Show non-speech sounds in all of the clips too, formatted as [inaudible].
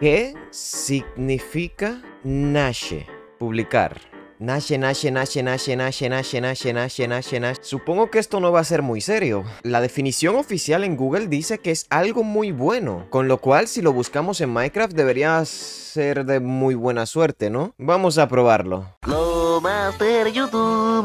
¿Qué significa Nashe? Publicar. Nache, Nache, Nache, Nache, Nache, Nache, Nache, Nache, Nache, Nache Supongo que esto no va a ser muy serio. La definición oficial en Google dice que es algo muy bueno, con lo cual si lo buscamos en Minecraft debería ser de muy buena suerte, ¿no? Vamos a probarlo. YouTube,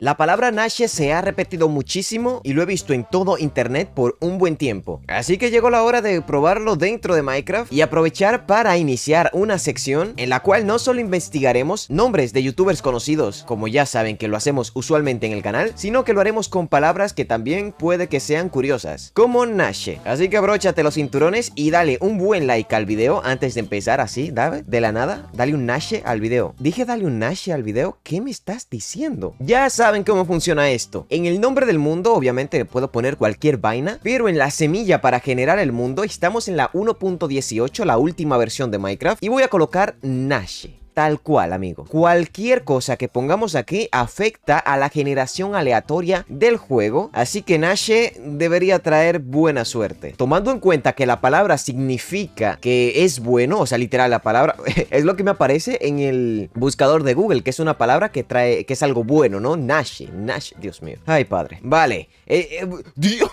La palabra Nache se ha repetido muchísimo y lo he visto en todo internet por un buen tiempo. Así que llegó la hora de probarlo dentro de Minecraft y aprovechar para iniciar una sección en la cual no solo investigaremos nombres de youtubers conocidos, como ya saben que lo hacemos usualmente en el canal, sino que lo haremos con palabras que también puede que sean curiosas, como Nash Así que abróchate los cinturones y dale un buen like al video antes de empezar así, Dave, De la nada, dale un Nash al video. Dije dale un Nash al video, ¿qué me estás diciendo? Ya saben cómo funciona esto. En el nombre del mundo, obviamente, puedo poner cualquier vaina, pero en la semilla para generar el mundo estamos en la 1.18, la última versión de Minecraft, y voy a colocar Nash. Tal cual, amigo. Cualquier cosa que pongamos aquí afecta a la generación aleatoria del juego, así que Nashe debería traer buena suerte. Tomando en cuenta que la palabra significa que es bueno, o sea, literal, la palabra [laughs] es lo que me aparece en el buscador de Google, que es una palabra que trae, que es algo bueno, ¿no? Nashe, Nash, Dios mío. Ay, padre. Vale. Eh, eh, Dios.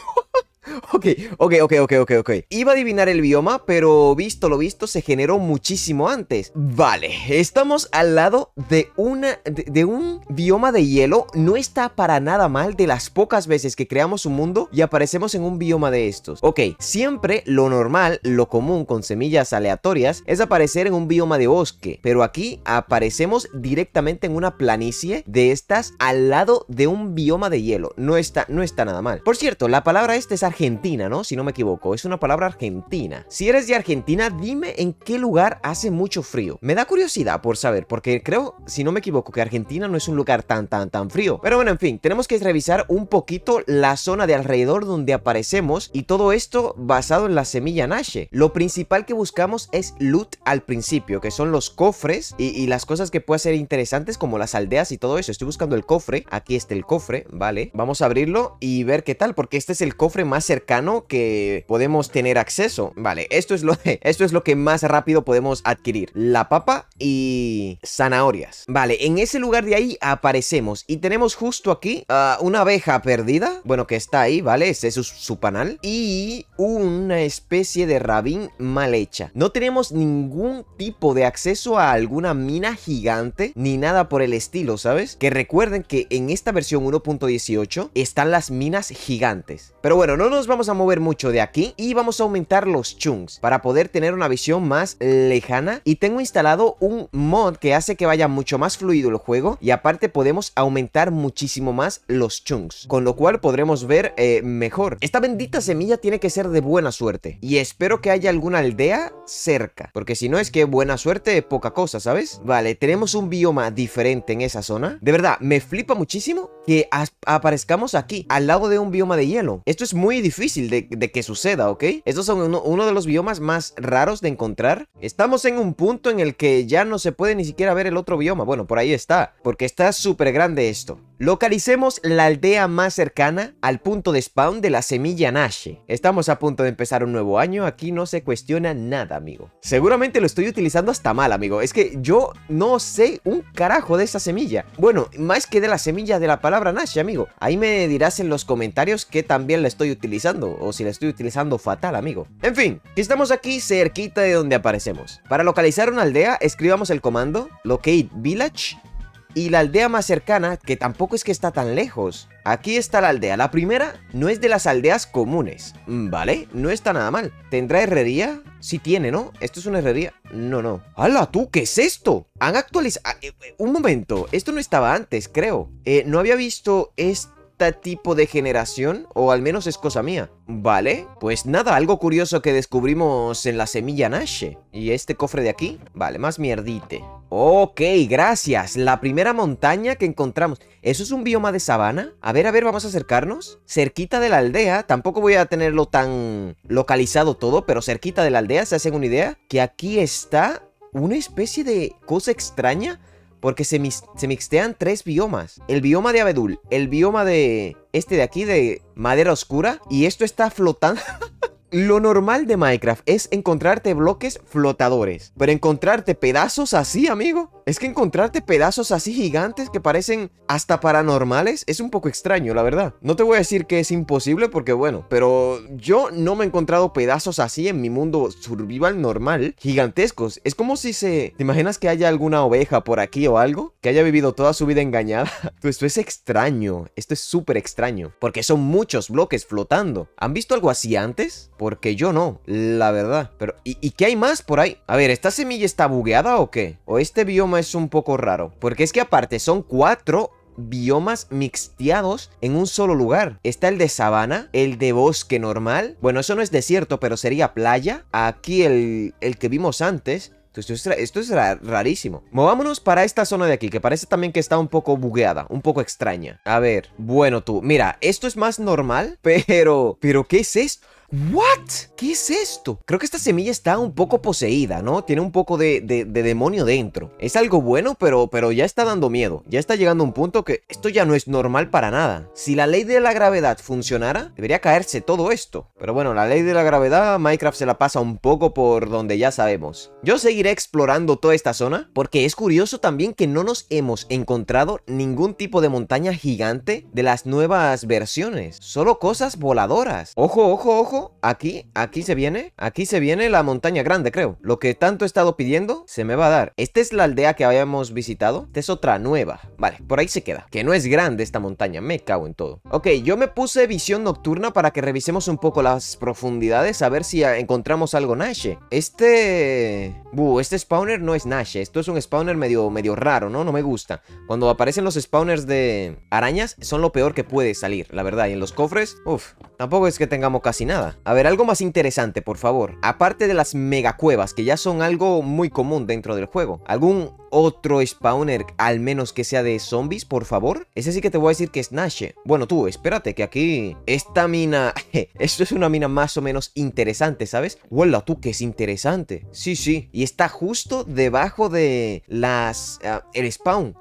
[laughs] Ok, ok, ok, ok, ok, ok. Iba a adivinar el bioma, pero visto lo visto, se generó muchísimo antes. Vale, estamos al lado de una... de, un bioma de hielo. No está para nada mal de las pocas veces que creamos un mundo y aparecemos en un bioma de estos. Ok, siempre lo normal, lo común con semillas aleatorias es aparecer en un bioma de bosque, pero aquí aparecemos directamente en una planicie de estas al lado de un bioma de hielo. No está, no está nada mal. Por cierto, la palabra esta es argentina Argentina, ¿no? Si no me equivoco, es una palabra argentina. Si eres de Argentina, dime en qué lugar hace mucho frío. Me da curiosidad por saber, porque creo, si no me equivoco, que Argentina no es un lugar tan, tan, tan frío. Pero bueno, en fin, tenemos que revisar un poquito la zona de alrededor donde aparecemos y todo esto basado en la semilla Nash. Lo principal que buscamos es loot al principio, que son los cofres y, las cosas que pueden ser interesantes como las aldeas y todo eso. Estoy buscando el cofre, aquí está el cofre, ¿vale? Vamos a abrirlo y ver qué tal, porque este es el cofre más cercano cercano que podemos tener acceso. Vale, esto es lo, esto es lo que más rápido podemos adquirir. La papa y zanahorias. Vale, en ese lugar de ahí aparecemos y tenemos justo aquí ah, una abeja perdida. Bueno, que está ahí, ¿vale? Ese es su, su panal. Y una especie de rabín mal hecha. No tenemos ningún tipo de acceso a alguna mina gigante ni nada por el estilo, ¿sabes? Que recuerden que en esta versión 1.18 están las minas gigantes. Pero bueno, no nos vamos a mover mucho de aquí y vamos a aumentar los chunks para poder tener una visión más lejana. Y tengo instalado un mod que hace que vaya mucho más fluido el juego y aparte podemos aumentar muchísimo más los chunks, con lo cual podremos ver eh, mejor. Esta bendita semilla tiene que ser de buena suerte y espero que haya alguna aldea cerca, porque si no es que buena suerte poca cosa, ¿sabes? Vale, tenemos un bioma diferente en esa zona. De verdad, me flipa muchísimo que aparezcamos aquí, al lado de un bioma de hielo. Esto es muy difícil de, que suceda, ¿ok? Estos son uno, de los biomas más raros de encontrar. Estamos en un punto en el que ya no se puede ni siquiera ver el otro bioma. Bueno, por ahí está, porque está súper grande esto. Localicemos la aldea más cercana al punto de spawn de la semilla Nash. Estamos a punto de empezar un nuevo año, aquí no se cuestiona nada, amigo. Seguramente lo estoy utilizando hasta mal, amigo. Es que yo no sé un carajo de esa semilla. Bueno, más que de la semilla de la palabra Nash, amigo. Ahí me dirás en los comentarios que también la estoy utilizando, o si la estoy utilizando fatal, amigo. En fin, estamos aquí cerquita de donde aparecemos. Para localizar una aldea, escribamos el comando locate village y la aldea más cercana, que tampoco es que está tan lejos. Aquí está la aldea. La primera no es de las aldeas comunes, mm, ¿vale? No está nada mal. ¿Tendrá herrería? Sí tiene, ¿no? ¿Esto es una herrería? No, no. ¡Hala, tú! ¿Qué es esto? Han actualizado... Ah, eh, eh, un momento. Esto no estaba antes, creo. Eh, no había visto esto tipo de generación, o al menos es cosa mía. Vale, pues nada, algo curioso que descubrimos en la semilla nash ¿Y este cofre de aquí? Vale, más mierdite. Ok, gracias. La primera montaña que encontramos. ¿Eso es un bioma de sabana? A ver, a ver, vamos a acercarnos. Cerquita de la aldea. Tampoco voy a tenerlo tan localizado todo, pero cerquita de la aldea, ¿se hacen una idea? Que aquí está una especie de cosa extraña porque se, se mixtean tres biomas. El bioma de abedul, el bioma de... Este de aquí, de madera oscura. Y esto está flotando... [laughs] Lo normal de Minecraft es encontrarte bloques flotadores, pero encontrarte pedazos así, amigo, es que encontrarte pedazos así gigantes que parecen hasta paranormales es un poco extraño, la verdad. No te voy a decir que es imposible porque bueno, pero yo no me he encontrado pedazos así en mi mundo survival normal, gigantescos. Es como si se... ¿Te imaginas que haya alguna oveja por aquí o algo? Que haya vivido toda su vida engañada. [laughs] Esto es extraño, esto es súper extraño, porque son muchos bloques flotando. ¿Han visto algo así antes? Porque yo no, la verdad. Pero, ¿y, qué hay más por ahí? A ver, ¿esta semilla está bugueada o qué? ¿O este bioma es un poco raro? Porque es que aparte son cuatro biomas mixteados en un solo lugar. Está el de sabana, el de bosque normal. Bueno, eso no es desierto, pero sería playa. Aquí el, el que vimos antes, esto esto es, rarísimo. Movámonos para esta zona de aquí, que parece también que está un poco bugueada, un poco extraña. A ver, bueno tú, mira, esto es más normal, [laughs] pero... ¿Pero qué es esto? ¿What? ¿Qué es esto? Creo que esta semilla está un poco poseída, ¿no? Tiene un poco de, demonio dentro. Es algo bueno, pero, pero ya está dando miedo. Ya está llegando un punto que esto ya no es normal para nada. Si la ley de la gravedad funcionara, debería caerse todo esto. Pero bueno, la ley de la gravedad, Minecraft se la pasa un poco por donde ya sabemos. Yo seguiré explorando toda esta zona, porque es curioso también que no nos hemos encontrado ningún tipo de montaña gigante de las nuevas versiones. Solo cosas voladoras. Ojo, ojo, ojo aquí, aquí se viene, aquí se viene la montaña grande, creo. Lo que tanto he estado pidiendo se me va a dar. Esta es la aldea que habíamos visitado. Esta es otra nueva. Vale, por ahí se queda. Que no es grande esta montaña, me cago en todo. Ok, yo me puse visión nocturna para que revisemos un poco las profundidades a ver si encontramos algo Nashe. Este... Buh, este spawner no es Nashe. Esto es un spawner medio, medio raro, ¿no? No me gusta. Cuando aparecen los spawners de arañas, son lo peor que puede salir, la verdad. Y en los cofres, uff, tampoco es que tengamos casi nada. A ver, algo más interesante, por favor. Aparte de las megacuevas, que ya son algo muy común dentro del juego. ¿Algún otro spawner, al menos que sea de zombies, por favor? Ese sí que te voy a decir que es Nash. Bueno, tú, espérate, que aquí... Esta mina... [laughs] Esto es una mina más o menos interesante, ¿sabes? Huela tú, que es interesante. Sí, sí. Y está justo debajo de las... Ah, el spawn.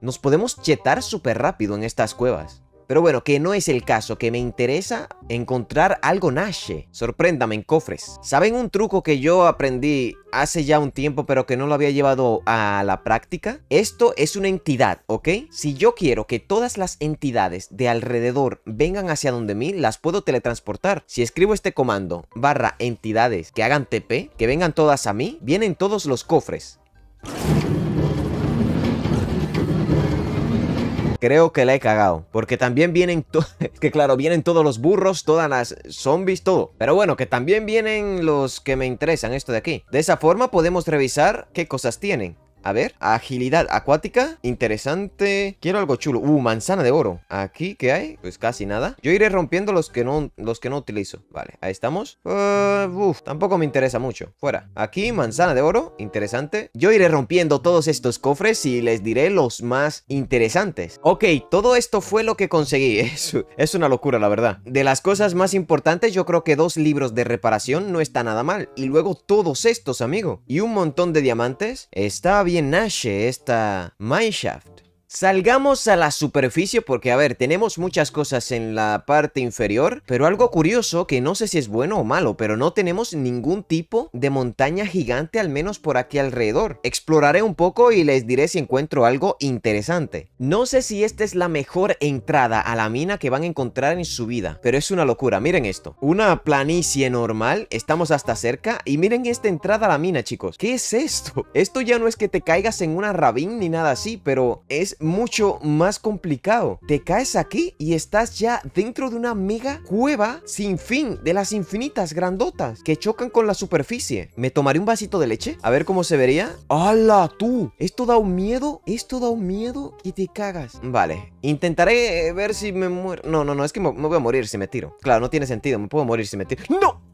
Nos podemos chetar súper rápido en estas cuevas. Pero bueno, que no es el caso, que me interesa encontrar algo Nashe. Sorpréndame en cofres. ¿Saben un truco que yo aprendí hace ya un tiempo, pero que no lo había llevado a la práctica? Esto es una entidad, ¿ok? Si yo quiero que todas las entidades de alrededor vengan hacia donde mí, las puedo teletransportar. Si escribo este comando, barra entidades que hagan TP, que vengan todas a mí, vienen todos los cofres. Creo que la he cagado. Porque también vienen... [laughs] que claro, vienen todos los burros, todas las zombies, todo. Pero bueno, que también vienen los que me interesan, esto de aquí. De esa forma podemos revisar qué cosas tienen. A ver, agilidad acuática, interesante. Quiero algo chulo. Uh, manzana de oro. ¿Aquí qué hay? Pues casi nada. Yo iré rompiendo los que no, los que no utilizo. Vale, ahí estamos. Uh, uf, tampoco me interesa mucho. Fuera. Aquí, manzana de oro, interesante. Yo iré rompiendo todos estos cofres y les diré los más interesantes. Ok, todo esto fue lo que conseguí. [laughs] es una locura, la verdad. De las cosas más importantes, yo creo que dos libros de reparación no está nada mal. Y luego todos estos, amigo. Y un montón de diamantes. Está bien bien nace esta mineshaft? Salgamos a la superficie porque, a ver, tenemos muchas cosas en la parte inferior, pero algo curioso que no sé si es bueno o malo, pero no tenemos ningún tipo de montaña gigante, al menos por aquí alrededor. Exploraré un poco y les diré si encuentro algo interesante. No sé si esta es la mejor entrada a la mina que van a encontrar en su vida, pero es una locura, miren esto. Una planicie normal, estamos hasta cerca, y miren esta entrada a la mina, chicos. ¿Qué es esto? [laughs] Esto ya no es que te caigas en una rabín ni nada así, pero es mucho más complicado. Te caes aquí y estás ya dentro de una mega cueva sin fin, de las infinitas grandotas que chocan con la superficie. Me tomaré un vasito de leche, a ver cómo se vería. ¡Hala, tú! Esto da un miedo, esto da un miedo Y te cagas. Vale, intentaré ver si me muero. No, no, no, es que me, me voy a morir si me tiro. Claro, no tiene sentido, me puedo morir si me tiro. ¡No!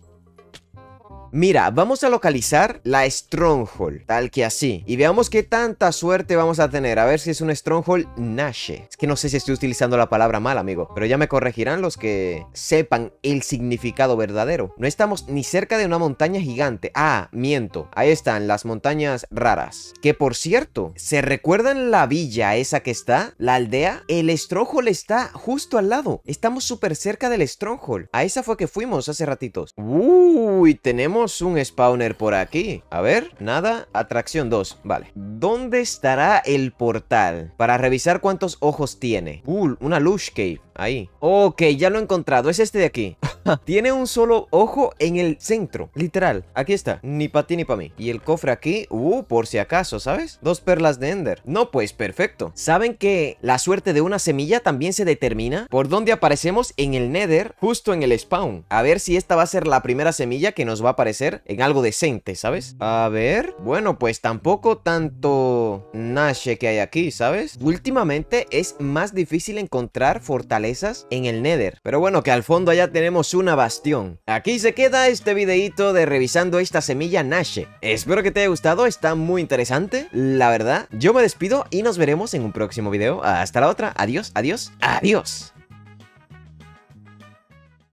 Mira, vamos a localizar la Stronghold, tal que así. Y veamos qué tanta suerte vamos a tener. A ver si es un Stronghold Nash. Es que no sé si estoy utilizando la palabra mal, amigo. Pero ya me corregirán los que sepan el significado verdadero. No estamos ni cerca de una montaña gigante. Ah, miento. Ahí están las montañas raras. Que por cierto, ¿se recuerdan la villa esa que está? ¿La aldea? El Stronghold está justo al lado. Estamos súper cerca del Stronghold. A esa fue que fuimos hace ratitos. Uy, tenemos un spawner por aquí. A ver, nada. Atracción 2, vale. ¿Dónde estará el portal? Para revisar cuántos ojos tiene. Uh, una lush cave. Ahí. Ok, ya lo he encontrado. Es este de aquí. [laughs] [laughs] Tiene un solo ojo en el centro, literal. Aquí está, ni para ti ni para mí. Y el cofre aquí, uh, por si acaso, ¿sabes? Dos perlas de Ender. No, pues perfecto. ¿Saben que la suerte de una semilla también se determina por dónde aparecemos en el Nether, justo en el spawn? A ver si esta va a ser la primera semilla que nos va a aparecer en algo decente, ¿sabes? A ver... Bueno, pues tampoco tanto Nashe que hay aquí, ¿sabes? Últimamente es más difícil encontrar fortalezas en el Nether. Pero bueno, que al fondo allá tenemos una Bastión. Aquí se queda este videito de revisando esta semilla Nash. Espero que te haya gustado, está muy interesante, la verdad. Yo me despido y nos veremos en un próximo video. Hasta la otra, adiós, adiós, adiós.